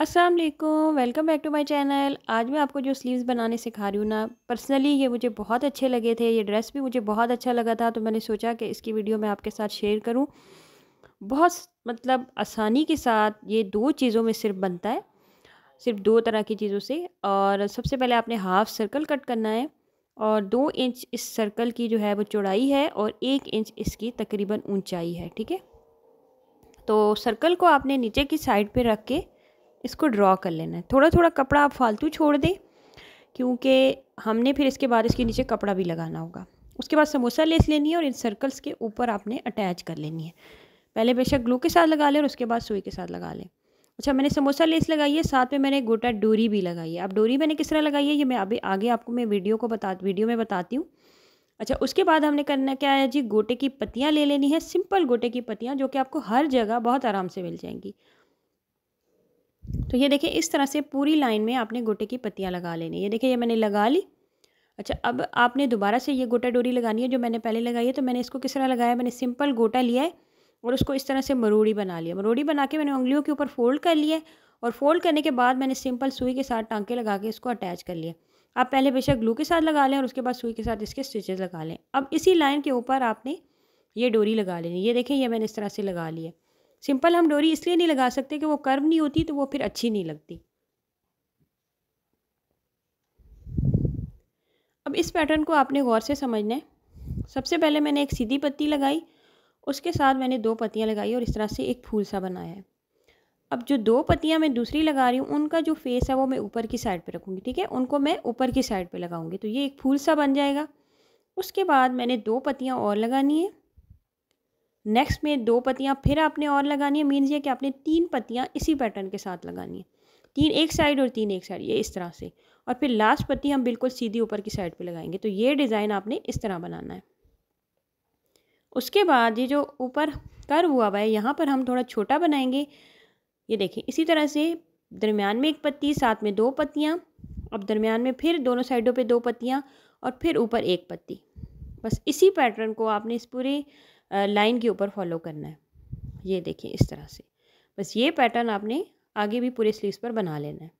अस्सलाम वालेकुम welcome back to my channel आज मैं आपको जो स्लीव्स बनाने सिखा रही हूँ ना पर्सनली ये मुझे बहुत अच्छे लगे थे ये ड्रेस भी मुझे बहुत अच्छा लगा था तो मैंने सोचा कि इसकी वीडियो मैं आपके साथ शेयर करूँ बहुत मतलब आसानी के साथ ये दो चीज़ों में सिर्फ बनता है सिर्फ दो तरह की चीज़ों से और सबसे पहले आपने हाफ़ सर्कल कट करना है और दो इंच इस सर्कल की जो है वो चौड़ाई है और एक इंच इसकी तकरीबन ऊंचाई है ठीक है तो सर्कल को आपने नीचे की साइड पे रख के इसको ड्रॉ कर लेना है थोड़ा थोड़ा कपड़ा आप फालतू छोड़ दें क्योंकि हमने फिर इसके बाद इसके नीचे कपड़ा भी लगाना होगा उसके बाद समोसा लेस लेनी है और इन सर्कल्स के ऊपर आपने अटैच कर लेनी है पहले बेशक ग्लू के साथ लगा लें और उसके बाद सुई के साथ लगा लें अच्छा मैंने समोसा लेस लगाई है साथ में मैंने गोटा डोरी भी लगाई है अब डोरी मैंने किस तरह लगाई है ये मैं अभी आगे आपको मैं वीडियो को बता वीडियो में बताती हूँ अच्छा उसके बाद हमने करना क्या है जी गोटे की पत्तियाँ ले लेनी है सिंपल गोटे की पत्तियाँ जो कि आपको हर जगह बहुत आराम से मिल जाएंगी तो ये देखिए इस तरह से पूरी लाइन में आपने गोटे की पत्तियाँ लगा लेनी है देखिए ये मैंने लगा ली अच्छा अब आपने दोबारा से ये गोटा डोरी लगानी है जो मैंने पहले लगाई है तो मैंने इसको किस तरह लगाया मैंने सिंपल गोटा लिया है और उसको इस तरह से मरोड़ी बना लिया मरोड़ी बना के मैंने उंगलियों के ऊपर फोल्ड कर लिया और फोल्ड करने के बाद मैंने सिंपल सुई के साथ टांके लगा के इसको अटैच कर लिया आप पहले बेशक ग्लू के साथ लगा लें और उसके बाद सुई के साथ इसके स्टिचेज लगा लें अब इसी लाइन के ऊपर आपने ये डोरी लगा लेनी ये देखें ये मैंने इस तरह से लगा लिया सिंपल हम डोरी इसलिए नहीं लगा सकते कि वो कर्व नहीं होती तो वो फिर अच्छी नहीं लगती अब इस पैटर्न को आपने गौर से समझना है सबसे पहले मैंने एक सीधी पत्ती लगाई उसके साथ मैंने दो पत्तियाँ लगाई और इस तरह से एक फूल सा बनाया है अब जो दो पत्तियाँ मैं दूसरी लगा रही हूँ उनका जो फेस है वो मैं ऊपर की साइड पे रखूँगी ठीक है उनको मैं ऊपर की साइड पे लगाऊँगी तो ये एक फूल सा बन जाएगा उसके बाद मैंने दो पत्तियाँ और लगानी है नेक्स्ट में दो पत्तियाँ फिर आपने और लगानी है मीन्स ये कि आपने तीन पत्तियाँ इसी पैटर्न के साथ लगानी है तीन एक साइड और तीन एक साइड ये इस तरह से और फिर लास्ट पत्ती हम बिल्कुल सीधी ऊपर की साइड पे लगाएंगे तो ये डिज़ाइन आपने इस तरह बनाना है उसके बाद ये जो ऊपर कर हुआ हुआ है यहाँ पर हम थोड़ा छोटा बनाएंगे ये देखें इसी तरह से दरमियान में एक पत्ती साथ में दो पत्तियाँ अब दरमियान में फिर दोनों साइडों पर दो पत्तियाँ और फिर ऊपर एक पत्ती बस इसी पैटर्न को आपने इस पूरे लाइन के ऊपर फॉलो करना है ये देखिए इस तरह से बस ये पैटर्न आपने आगे भी पूरे स्लीव्स पर बना लेना है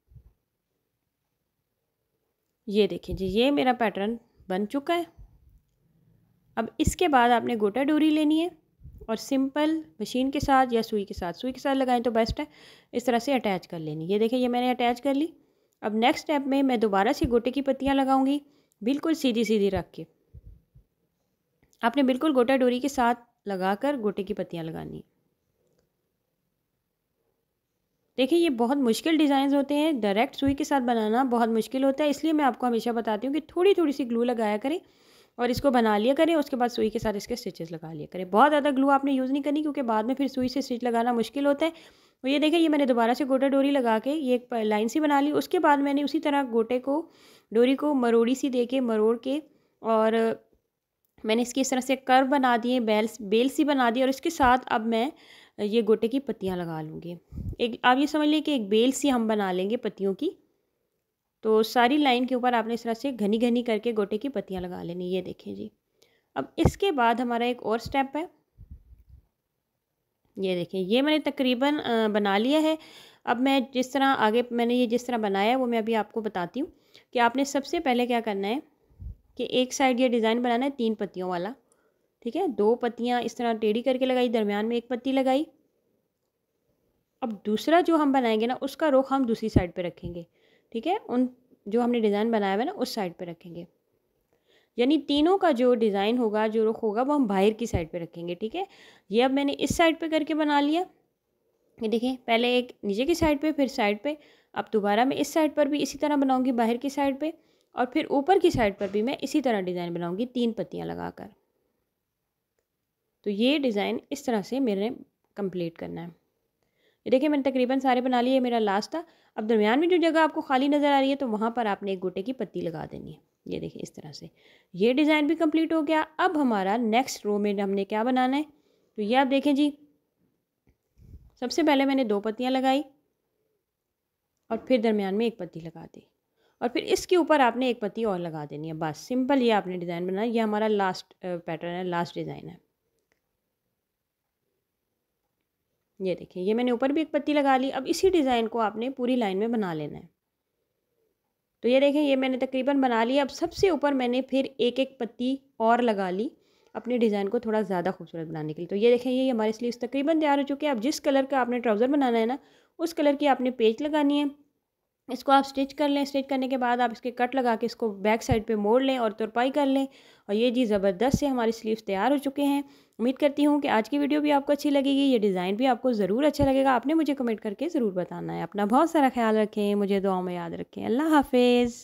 ये देखिए जी ये मेरा पैटर्न बन चुका है अब इसके बाद आपने गोटा डोरी लेनी है और सिंपल मशीन के साथ या सुई के साथ सुई के साथ लगाएं तो बेस्ट है इस तरह से अटैच कर लेनी ये देखिए ये मैंने अटैच कर ली अब नेक्स्ट स्टेप में मैं दोबारा से गोटे की पत्तियाँ लगाऊंगी बिल्कुल सीधी सीधी रख के आपने बिल्कुल गोटा डोरी के साथ लगाकर गोटे की पत्तियाँ लगानी देखिए ये बहुत मुश्किल डिज़ाइन होते हैं डायरेक्ट सुई के साथ बनाना बहुत मुश्किल होता है इसलिए मैं आपको हमेशा बताती हूँ कि थोड़ी थोड़ी सी ग्लू लगाया करें और इसको बना लिया करें उसके बाद सुई के साथ इसके स्टिचेस लगा लिया करें बहुत ज़्यादा ग्लू आपने यूज़ नहीं करनी क्योंकि बाद में फिर सुई से स्टिच लगाना मुश्किल होता है तो ये देखें ये मैंने दोबारा से गोटा डोरी लगा के ये एक लाइन सी बना ली उसके बाद मैंने उसी तरह गोटे को डोरी को मरोड़ी सी दे के मरोड़ के और मैंने इसकी इस तरह से कर्व बना दिए बेल बेल सी बना दी और इसके साथ अब मैं ये गोटे की पत्तियाँ लगा लूँगी एक आप ये समझ लें कि एक बेल सी हम बना लेंगे पत्तियों की तो सारी लाइन के ऊपर आपने इस तरह से घनी घनी करके गोटे की पत्तियाँ लगा लेनी ये देखें जी अब इसके बाद हमारा एक और स्टेप है ये देखें ये मैंने तकरीबन बना लिया है अब मैं जिस तरह आगे मैंने ये जिस तरह बनाया है वो मैं अभी आपको बताती हूँ कि आपने सबसे पहले क्या करना है कि एक साइड ये डिज़ाइन बनाना है तीन पत्तियों वाला ठीक है दो पत्तियाँ इस तरह टेढ़ी करके लगाई दरमियान में एक पत्ती लगाई अब दूसरा जो हम बनाएंगे ना उसका रुख हम दूसरी साइड पे रखेंगे ठीक है उन जो हमने डिज़ाइन बनाया हुआ है ना उस साइड पे रखेंगे यानी तीनों का जो डिज़ाइन होगा जो रुख होगा वो हम बाहर की साइड पे रखेंगे ठीक है ये अब मैंने इस साइड पे करके बना लिया ये देखें पहले एक नीचे की साइड पे फिर साइड पे अब दोबारा मैं इस साइड पर भी इसी तरह बनाऊँगी बाहर की साइड पर और फिर ऊपर की साइड पर भी मैं इसी तरह डिज़ाइन बनाऊंगी तीन पत्तियां लगाकर तो ये डिज़ाइन इस तरह से मेरे कंप्लीट करना है ये देखिए मैंने तकरीबन सारे बना लिए मेरा लास्ट था अब दरमियान में जो जगह आपको खाली नज़र आ रही है तो वहाँ पर आपने एक गोटे की पत्ती लगा देनी है ये देखिए इस तरह से ये डिज़ाइन भी कम्प्लीट हो गया अब हमारा नेक्स्ट रो में हमने क्या बनाना है तो ये आप देखें जी सबसे पहले मैंने दो पत्तियाँ लगाई और फिर दरमियान में एक पत्ती लगा दी और फिर इसके ऊपर आपने एक पत्ती और लगा देनी है बस सिंपल ये आपने डिज़ाइन बनाया ये हमारा लास्ट पैटर्न है लास्ट डिज़ाइन है ये देखिए ये मैंने ऊपर भी एक पत्ती लगा ली अब इसी डिज़ाइन को आपने पूरी लाइन में बना लेना है तो ये देखें ये मैंने तकरीबन बना लिया अब सबसे ऊपर मैंने फिर एक एक पत्ती और लगा ली अपने डिज़ाइन को थोड़ा ज़्यादा खूबसूरत बनाने के लिए तो ये देखें ये हमारे स्लीव्स तकरीबन तैयार हो चुके हैं अब जिस कलर का आपने ट्राउज़र बनाना है ना उस कलर की आपने पेज लगानी है इसको आप स्टिच कर लें स्टिच करने के बाद आप इसके कट लगा के इसको बैक साइड पे मोड़ लें और तुरपाई कर लें और ये जी ज़बरदस्त से हमारी स्लीव्स तैयार हो चुके हैं उम्मीद करती हूँ कि आज की वीडियो भी आपको अच्छी लगेगी ये डिज़ाइन भी आपको ज़रूर अच्छा लगेगा आपने मुझे कमेंट करके ज़रूर बताना है अपना बहुत सारा ख्याल रखें मुझे दुआ में याद रखें अल्लाह हाफिज़